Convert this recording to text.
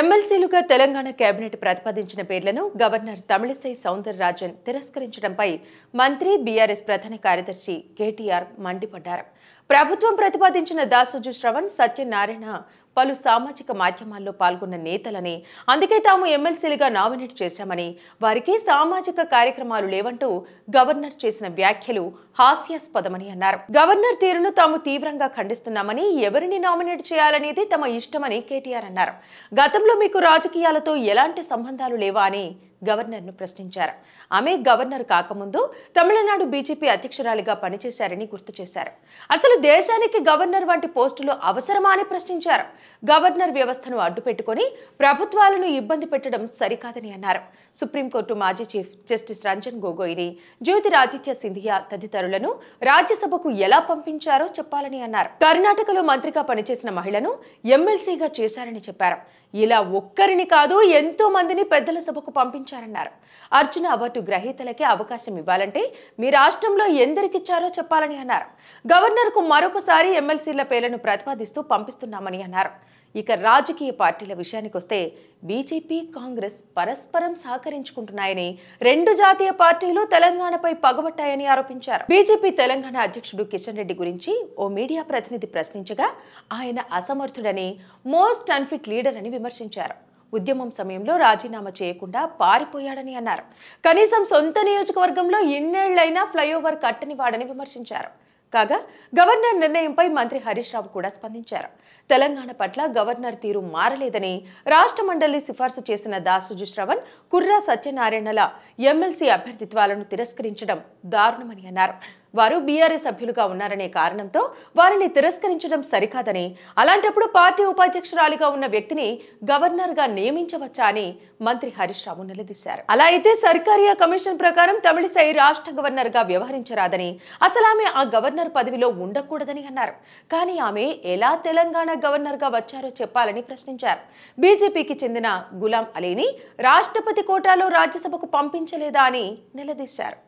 ఎమ్మెల్సీలుగా Telangana cabinet ప్రతిపాదించిన పేర్లను governor Tamilisai Rajan తిరస్కరించడంపై మంత్రి బీఆర్ఎస్ ప్రధాన కార్యదర్శి కేటీఆర్ మండిపడ్డారు ప్రభుత్వం ప్రతిపాదించిన దాసోజు శ్రవణ్ సత్యనారాయణ పలు సామాజిక మాధ్యమాల్లో పాల్గొన్న నేతలని అందుకే తాము ఎమ్మెల్సీలుగా నామినేట్ చేశామని వారికి సామాజిక కార్యక్రమాలు లేవంటూ గవర్నర్ చేసిన వ్యాఖ్యలు హాస్యాస్పదమని అన్నారు గవర్నర్ తీరును తాము తీవ్రంగా ఖండిస్తున్నామని ఎవరిని నామినేట్ చేయాలనేది తమ ఇష్టమని కేటీఆర్ అన్నారు గతంలో మీకు రాజకీయాలతో ఎలాంటి సంబంధాలు లేవా అని గవర్నర్ను ప్రశ్నించారు ఆమె గవర్నర్ కాకముందు తమిళనాడు బీజేపీ అధ్యక్షురాలిగా పనిచేశారని గుర్తు చేశారు అసలు దేశానికి గవర్నర్ వంటి పోస్టులు అవసరమా అని ప్రశ్నించారు గవర్నర్ వ్యవస్థను అడ్డుపెట్టుకుని ప్రభుత్వాలను ఇబ్బంది పెట్టడం సరికాదని అన్నారు సుప్రీంకోర్టు మాజీ చీఫ్ జస్టిస్ రంజన్ గొగోయిని జ్యోతిరాదిత్య సింధియా తదితరులను రాజ్యసభకు ఎలా పంపించారో చెప్పాలని అన్నారు కర్ణాటకలో మంత్రిగా పనిచేసిన మహిళను ఎమ్మెల్సీగా చేశారని చెప్పారు ఇలా ఒక్కరిని కాదు ఎంతో మందిని పెద్దల సభకు పంపించారు ప్రకటించారన్నారు అర్జున అవార్డు గ్రహీతలకే అవకాశం ఇవ్వాలంటే మీ రాష్ట్రంలో ఎందరికిచ్చారో చెప్పాలని అన్నారు గవర్నర్కు మరొకసారి ఎమ్మెల్సీల పేర్లను ప్రతిపాదిస్తూ పంపిస్తున్నామని అన్నారు ఇక రాజకీయ పార్టీల విషయానికొస్తే బీజేపీ కాంగ్రెస్ పరస్పరం సహకరించుకుంటున్నాయని రెండు జాతీయ పార్టీలు తెలంగాణపై పగబట్టాయని ఆరోపించారు బీజేపీ తెలంగాణ అధ్యక్షుడు కిషన్ రెడ్డి గురించి ఓ మీడియా ప్రతినిధి ప్రశ్నించగా ఆయన అసమర్థుడని మోస్ట్ అన్ఫిట్ లీడర్ అని విమర్శించారు ఉద్యమం సమయంలో రాజీనామా చేయకుండా పారిపోయాడని అన్నారు కనీసం సొంత నియోజకవర్గంలో ఇన్నేళ్లైనా ఫ్లైఓవర్ కట్టని వాడని విమర్శించారు కాగా గవర్నర్ నిర్ణయంపై మంత్రి హరీష్ రావు కూడా స్పందించారు తెలంగాణ పట్ల గవర్నర్ తీరు మారలేదని రాష్ట్ర మండలి సిఫార్సు చేసిన దాసుజు శ్రవణ్ కుర్రా సత్యనారాయణల ఎమ్మెల్సీ అభ్యర్థిత్వాలను తిరస్కరించడం దారుణమని అన్నారు వారు బీఆర్ఎస్ సభ్యులుగా ఉన్నారనే కారణంతో వారిని తిరస్కరించడం సరికాదని అలాంటప్పుడు పార్టీ ఉపాధ్యక్షురాలిగా ఉన్న వ్యక్తిని గవర్నర్గా నియమించవచ్చా అని మంత్రి హరీష్ రావు నిలదీశారు అలా అయితే సర్కారియా కమిషన్ ప్రకారం తమిళిసై రాష్ట్ర గవర్నర్గా వ్యవహరించరాదని అసలు ఆమె ఆ గవర్నర్ పదవిలో ఉండకూడదని అన్నారు కానీ ఆమె ఎలా తెలంగాణ గవర్నర్గా వచ్చారో చెప్పాలని ప్రశ్నించారు బీజేపీకి చెందిన గులాం అలీని రాష్ట్రపతి కోటాలో రాజ్యసభకు పంపించలేదా అని నిలదీశారు